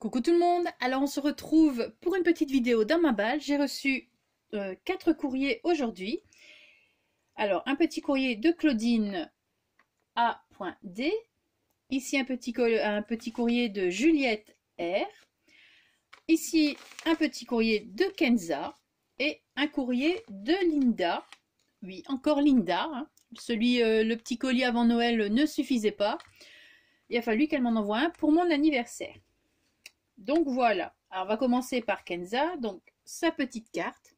Coucou tout le monde, alors on se retrouve pour une petite vidéo dans ma balle. J'ai reçu euh, quatre courriers aujourd'hui. Alors un petit courrier de Claudine A.D. Ici un petit, un petit courrier de Juliette R. Ici un petit courrier de Kenza. Et un courrier de Linda. Oui, encore Linda. Hein. Celui, euh, le petit colis avant Noël ne suffisait pas. Il a fallu qu'elle m'en envoie un pour mon anniversaire. Donc voilà. Alors on va commencer par Kenza. Donc sa petite carte.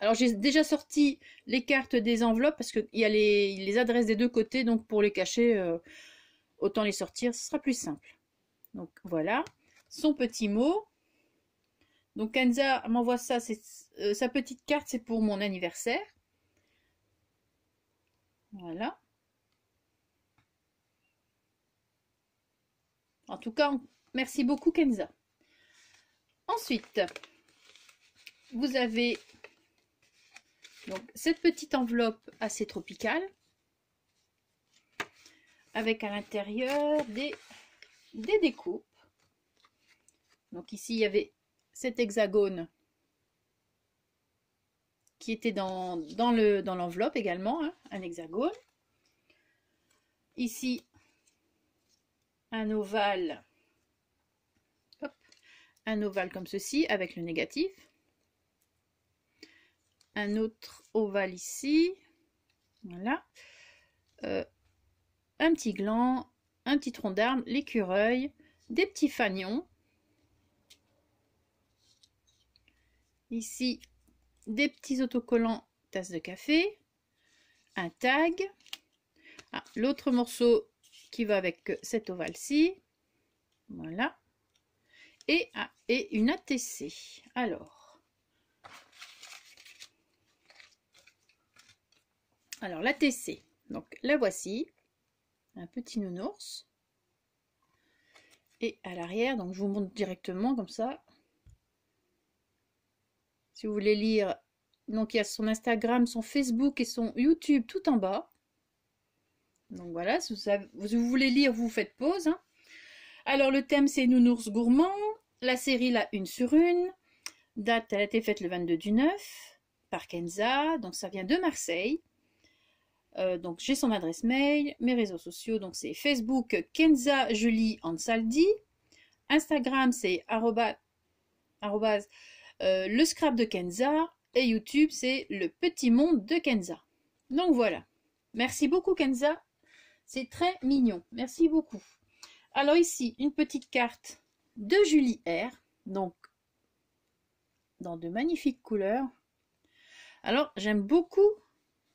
Alors j'ai déjà sorti les cartes des enveloppes parce qu'il y a les, les, adresses des deux côtés. Donc pour les cacher, euh, autant les sortir, ce sera plus simple. Donc voilà. Son petit mot. Donc Kenza m'envoie ça, c'est euh, sa petite carte, c'est pour mon anniversaire. Voilà. En tout cas, Merci beaucoup, Kenza. Ensuite, vous avez cette petite enveloppe assez tropicale avec à l'intérieur des, des découpes. Donc ici, il y avait cet hexagone qui était dans, dans l'enveloppe également, hein, un hexagone. Ici, un ovale un ovale comme ceci avec le négatif, un autre ovale ici, voilà, euh, un petit gland, un petit tronc d'arbre, l'écureuil, des petits fanions, ici des petits autocollants tasse de café, un tag, ah, l'autre morceau qui va avec cet ovale-ci, voilà, et, une ATC. Alors, alors l'ATC, donc la voici, un petit nounours. Et à l'arrière, donc je vous montre directement comme ça. Si vous voulez lire, donc il y a son Instagram, son Facebook et son YouTube tout en bas. Donc voilà, si vous, voulez lire, vous faites pause. Hein. Alors le thème c'est nounours gourmand, la série là, Une sur Une, date, elle a été faite le 22 du 9 par Kenza, donc ça vient de Marseille. Euh, donc j'ai son adresse mail, mes réseaux sociaux, donc c'est Facebook Kenza Julie Ansaldi, Instagram c'est euh, le scrap de Kenza et YouTube c'est le petit monde de Kenza. Donc voilà. Merci beaucoup Kenza, c'est très mignon. Merci beaucoup. Alors ici, une petite carte de Julie R. Donc, dans de magnifiques couleurs. Alors, j'aime beaucoup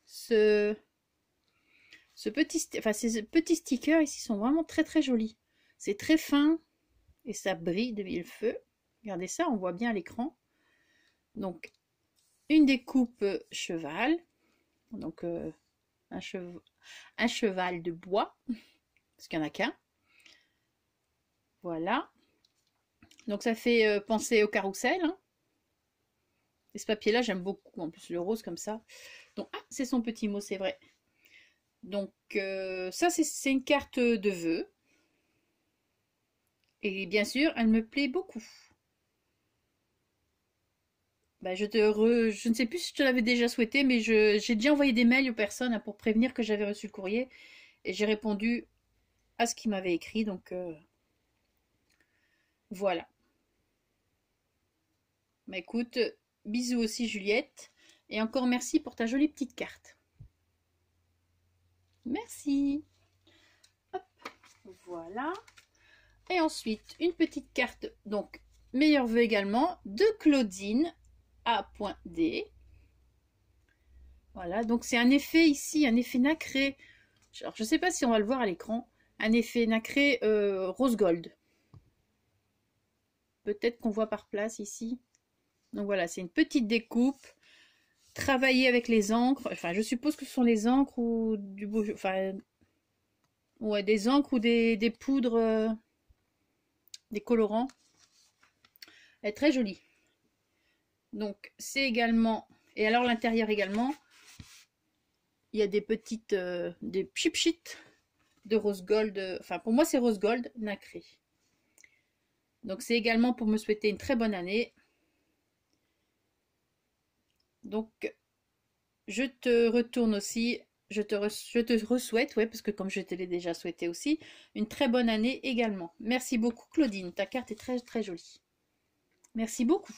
ce, ce petit, enfin, ces petits stickers ici sont vraiment très très jolis. C'est très fin et ça brille de mille feux. Regardez ça, on voit bien à l'écran. Donc, une découpe euh, cheval. Donc, euh, un, un cheval de bois, parce qu'il n'y en a qu'un. Voilà. Donc ça fait euh, penser au carrousel. Hein. Et ce papier-là, j'aime beaucoup. En plus, le rose comme ça. Donc, ah, c'est son petit mot, c'est vrai. Donc, euh, ça, c'est une carte de vœux. Et bien sûr, elle me plaît beaucoup. Bah, je, te je ne sais plus si je te l'avais déjà souhaité, mais j'ai déjà envoyé des mails aux personnes hein, pour prévenir que j'avais reçu le courrier. Et j'ai répondu à ce qu'ils m'avait écrit. Donc, euh, voilà. Bah, écoute, bisous aussi Juliette. Et encore merci pour ta jolie petite carte. Merci. voilà. Et ensuite, une petite carte, donc, meilleur vœu également, de Claudine A.D. Voilà, donc c'est un effet ici, un effet nacré. je ne sais pas si on va le voir à l'écran. Un effet nacré euh, rose gold. Peut-être qu'on voit par place ici. Donc voilà, c'est une petite découpe. Travailler avec les encres. Enfin, je suppose que ce sont les encres ou du beau Enfin, des encres ou des, poudres, euh, des colorants. Elle est très jolie. Donc, c'est également. Et alors, l'intérieur également. Il y a des petites. Euh, des pchipchites de rose gold. Enfin, pour moi, c'est rose gold nacré. Donc, c'est également pour me souhaiter une très bonne année. Donc, je te retourne aussi, je te, re, souhaite parce que comme je te l'ai déjà souhaité aussi, une très bonne année également. Merci beaucoup, Claudine. Ta carte est très, très jolie. Merci beaucoup.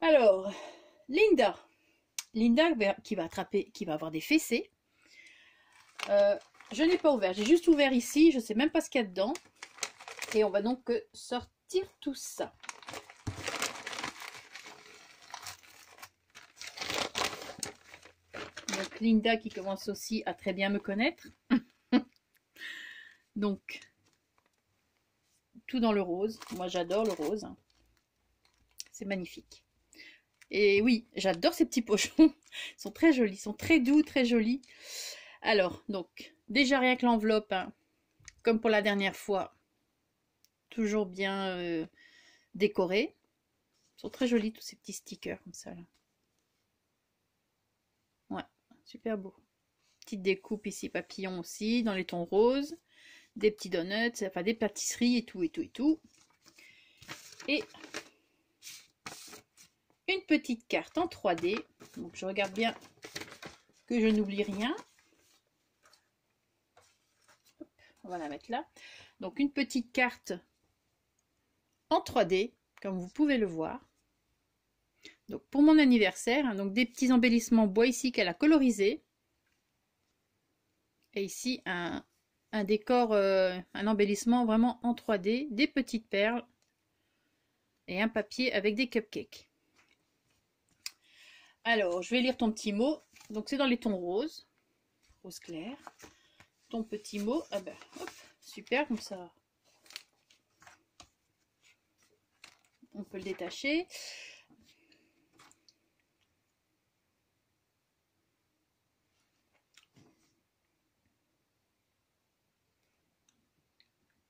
Alors, Linda. Linda qui va attraper, qui va avoir des fessées. Euh, je n'ai pas ouvert, j'ai juste ouvert ici, je ne sais même pas ce qu'il y a dedans. Et on va donc euh, sortir tout ça. Linda qui commence aussi à très bien me connaître. donc, tout dans le rose. Moi, j'adore le rose. C'est magnifique. Et oui, j'adore ces petits pochons. Ils sont très jolis, ils sont très doux, très jolis. Alors, donc, déjà rien que l'enveloppe, hein, comme pour la dernière fois, toujours bien décoré euh, décorée. Ils sont très jolis, tous ces petits stickers comme ça. Là super beau. Petite découpe ici papillon aussi, dans les tons roses, des petits donuts, enfin des pâtisseries et tout et tout et tout. Et une petite carte en 3D. Donc je regarde bien que je n'oublie rien. on va la mettre là. Donc une petite carte en 3D, comme vous pouvez le voir. Donc pour mon anniversaire, donc des petits embellissements bois ici qu'elle a colorisé. Et ici un, décor, euh, un embellissement vraiment en 3D, des petites perles et un papier avec des cupcakes. Alors, je vais lire ton petit mot. Donc c'est dans les tons roses, rose clair. Ton petit mot, ah ben, super, comme ça on peut le détacher.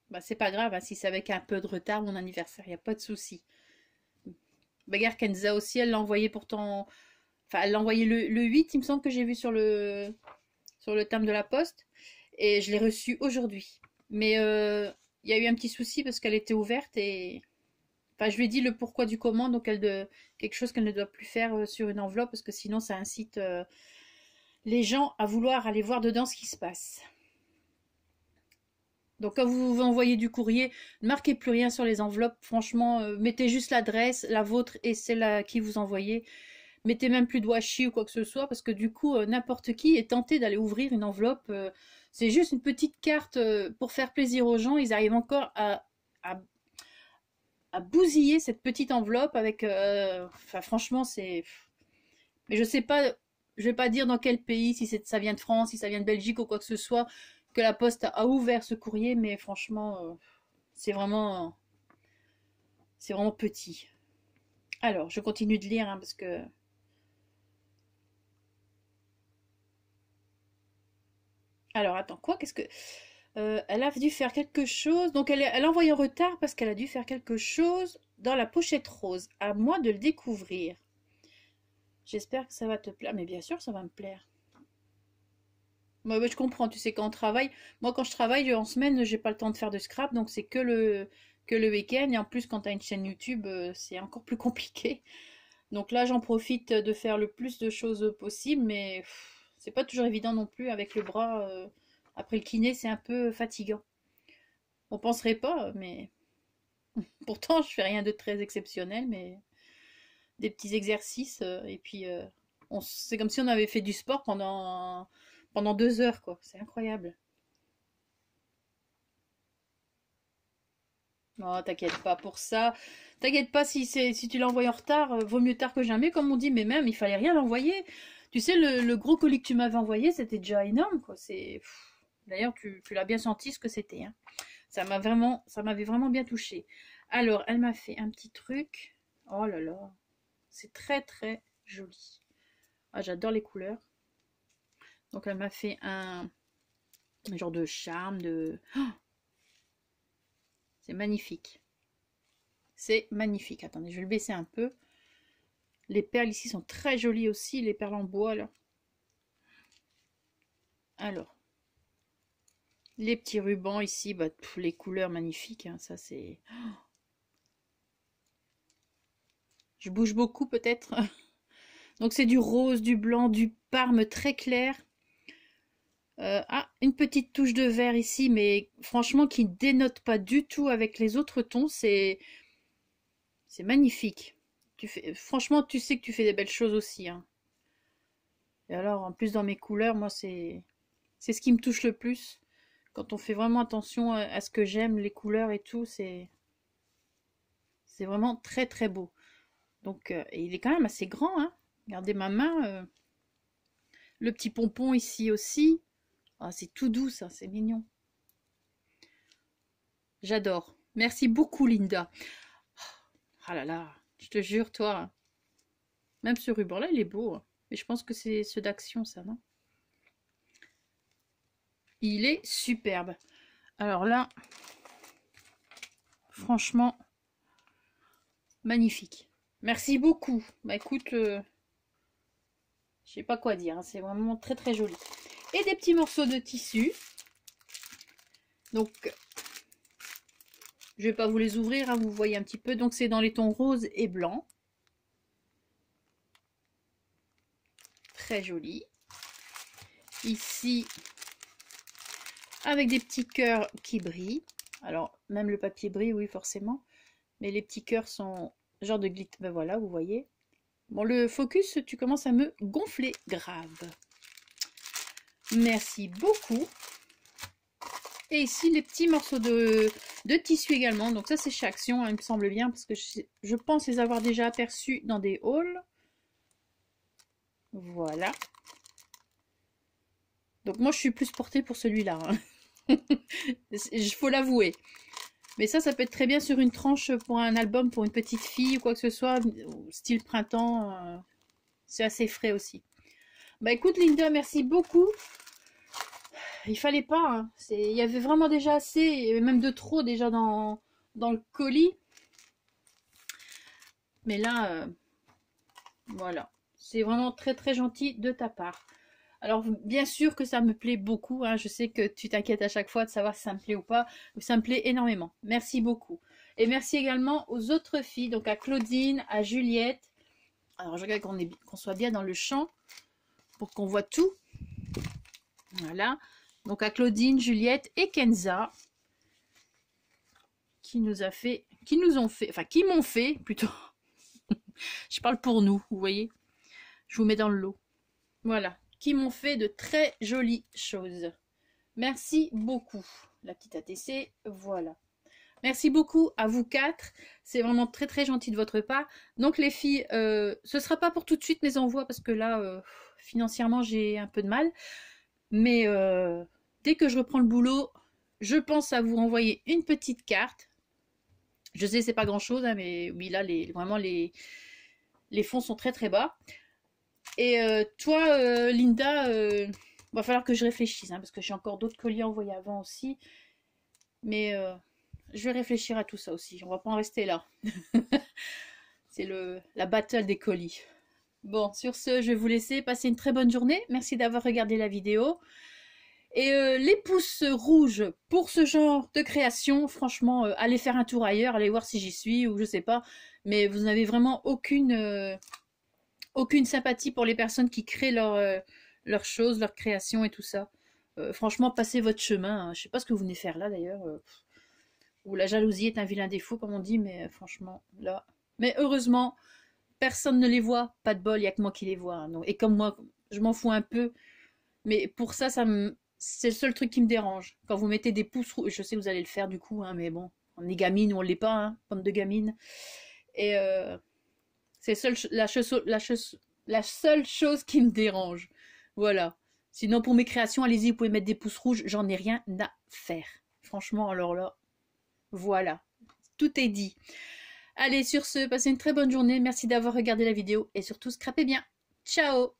Bah, c'est pas grave, si c'est avec un peu de retard, mon anniversaire, il n'y a pas de souci. Bagar Kenza aussi, elle l'a envoyé pourtant. Enfin, elle l'a envoyé le, 8, il me semble que j'ai vu sur le, sur le thème de la poste. Et je l'ai reçu aujourd'hui. Mais il euh, y a eu un petit souci parce qu'elle était ouverte et. Enfin, je lui ai dit le pourquoi du comment, donc de, quelque chose qu'elle ne doit plus faire euh, sur une enveloppe parce que sinon ça incite euh, les gens à vouloir aller voir dedans ce qui se passe. Donc quand vous, envoyez du courrier, ne marquez plus rien sur les enveloppes. Franchement, euh, mettez juste l'adresse, la vôtre et celle à euh, qui vous envoyez. Mettez même plus de washi ou quoi que ce soit, parce que du coup, euh, n'importe qui est tenté d'aller ouvrir une enveloppe. c'est juste une petite carte pour faire plaisir aux gens. Ils arrivent encore à, à, bousiller cette petite enveloppe avec... Enfin, franchement, c'est... Mais je sais pas... Je ne vais pas dire dans quel pays, si ça vient de France, si ça vient de Belgique ou quoi que ce soit la Poste a ouvert ce courrier, mais franchement, euh, c'est vraiment, c'est vraiment petit. Alors, je continue de lire hein, parce que. Alors, attends, quoi Qu'est-ce que. Euh, elle a dû faire quelque chose. Donc, elle, elle a envoyé en retard parce qu'elle a dû faire quelque chose dans la pochette rose. À moi de le découvrir. J'espère que ça va te plaire. Mais bien sûr, ça va me plaire. Moi, bah je comprends, tu sais, quand on travaille, moi quand je travaille en semaine, j'ai pas le temps de faire de scrap, donc c'est que le, que le week-end. Et en plus, quand tu as une chaîne YouTube, euh, c'est encore plus compliqué. Donc là, j'en profite de faire le plus de choses possible, mais c'est pas toujours évident non plus avec le bras. Euh, après le kiné, c'est un peu fatigant. On penserait pas, mais pourtant, je fais rien de très exceptionnel, mais des petits exercices. Euh, et puis, c'est comme si on avait fait du sport pendant pendant deux heures, quoi. C'est incroyable. t'inquiète pas pour ça. T'inquiète pas si, si tu l'as en retard, euh, vaut mieux tard que jamais, comme on dit, mais même, il fallait rien l'envoyer. Tu sais, le, gros colis que tu m'avais envoyé, c'était déjà énorme, quoi. C'est. D'ailleurs, tu, l'as bien senti ce que c'était. Hein. Ça m'a vraiment, ça m'avait vraiment bien touché. Alors, elle m'a fait un petit truc. Oh là là. C'est très très joli. Ah, j'adore les couleurs. Donc elle m'a fait un, genre de charme, de... Oh c'est magnifique. C'est magnifique. Attendez, je vais le baisser un peu. Les perles ici sont très jolies aussi, les perles en bois Alors, les petits rubans ici, bah, les couleurs magnifiques, hein, ça c'est... Oh. je bouge beaucoup peut-être. Donc c'est du rose, du blanc, du parme très clair. Euh, ah, une petite touche de vert ici, mais franchement qui ne dénote pas du tout avec les autres tons, c'est c'est magnifique. Tu fais... Franchement, tu sais que tu fais des belles choses aussi. Hein. Et alors, en plus dans mes couleurs, moi c'est c'est ce qui me touche le plus. Quand on fait vraiment attention euh, à ce que j'aime, les couleurs et tout, c'est c'est vraiment très très beau. Donc, euh, il est quand même assez grand. Hein. Regardez ma main. Le petit pompon ici aussi. Ah, c'est tout doux, ça, c'est mignon. J'adore. Merci beaucoup, Linda. Ah là là, je te jure, toi. Même ce ruban-là, il est beau. Hein. Mais je pense que c'est ceux d'action, ça, non Il est superbe. Alors là, franchement, magnifique. Merci beaucoup. Bah écoute, Je euh, je sais pas quoi dire. Hein. c'est vraiment très très joli et des petits morceaux de tissu. Donc, je ne vais pas vous les ouvrir, hein, vous voyez un petit peu. Donc, c'est dans les tons rose et blanc. Très joli. Ici, avec des petits cœurs qui brillent. Alors, même le papier brille, oui, forcément. Mais les petits cœurs sont genre de glitter. Ben voilà, vous voyez. Bon, le focus, tu commences à me gonfler grave. Merci beaucoup. Et ici, les petits morceaux de, tissu également. Donc ça, c'est chez Action, hein, il me semble bien, parce que je, pense les avoir déjà aperçus dans des halls. Voilà. Donc moi, je suis plus portée pour celui-là. Il hein. faut l'avouer. Mais ça, ça peut être très bien sur une tranche pour un album, pour une petite fille ou quoi que ce soit, style printemps. Euh, c'est assez frais aussi. Bah écoute Linda, merci beaucoup. Il fallait pas. Hein. Il y avait vraiment déjà assez, même de trop déjà dans, dans le colis. Mais là, euh, voilà. C'est vraiment très très gentil de ta part. Alors bien sûr que ça me plaît beaucoup. Hein. Je sais que tu t'inquiètes à chaque fois de savoir si ça me plaît ou pas. Ça me plaît énormément. Merci beaucoup. Et merci également aux autres filles, donc à Claudine, à Juliette. Alors je regarde qu'on soit bien dans le champ pour qu'on voit tout. Voilà. Donc à Claudine, Juliette et Kenza qui nous a fait, qui nous ont fait, enfin qui m'ont fait plutôt. je parle pour nous, vous voyez. Je vous mets dans le lot. Voilà, qui m'ont fait de très jolies choses. Merci beaucoup, la petite ATC. Voilà. Merci beaucoup à vous quatre. C'est vraiment très très gentil de votre part. Donc les filles, ce euh, ce sera pas pour tout de suite mes envois parce que là, euh, financièrement, j'ai un peu de mal. Mais euh, dès que je reprends le boulot, je pense à vous renvoyer une petite carte. Je sais, c'est pas grand chose, hein, mais oui, là, vraiment, les, les fonds sont très très bas. Et toi, Linda, il va falloir que je réfléchisse hein, parce que j'ai encore d'autres colis à envoyer avant aussi. Mais je vais réfléchir à tout ça aussi. On va pas en rester là. C'est le la battle des colis. Bon, sur ce, je vais vous laisser. Passez une très bonne journée. Merci d'avoir regardé la vidéo. Et euh, les pouces rouges pour ce genre de création, franchement, euh, allez faire un tour ailleurs, allez voir si j'y suis ou je ne sais pas. Mais vous n'avez vraiment aucune, euh, aucune sympathie pour les personnes qui créent leurs choses, leurs créations et tout ça. franchement, passez votre chemin. Hein. Je ne sais pas ce que vous venez faire là d'ailleurs où la jalousie est un vilain défaut, comme on dit, mais euh, franchement, là. Mais heureusement, personne ne les voit. Pas de bol, il n'y a que moi qui les vois. Hein. Et comme moi, je m'en fous un peu. Mais pour ça, ça c'est le seul truc qui me dérange. Quand vous mettez des pouces rouges, je sais que vous allez le faire du coup, hein, mais bon, on est gamine ou on l'est pas, hein, pomme de gamine. Et euh, c'est seul, la, la, la seule chose qui me dérange. Voilà. Sinon, pour mes créations, allez-y, vous pouvez mettre des pouces rouges, j'en ai rien à faire. Franchement, alors là, voilà, tout est dit. Allez, sur ce, passez une très bonne journée. Merci d'avoir regardé la vidéo et surtout, scrapez bien. Ciao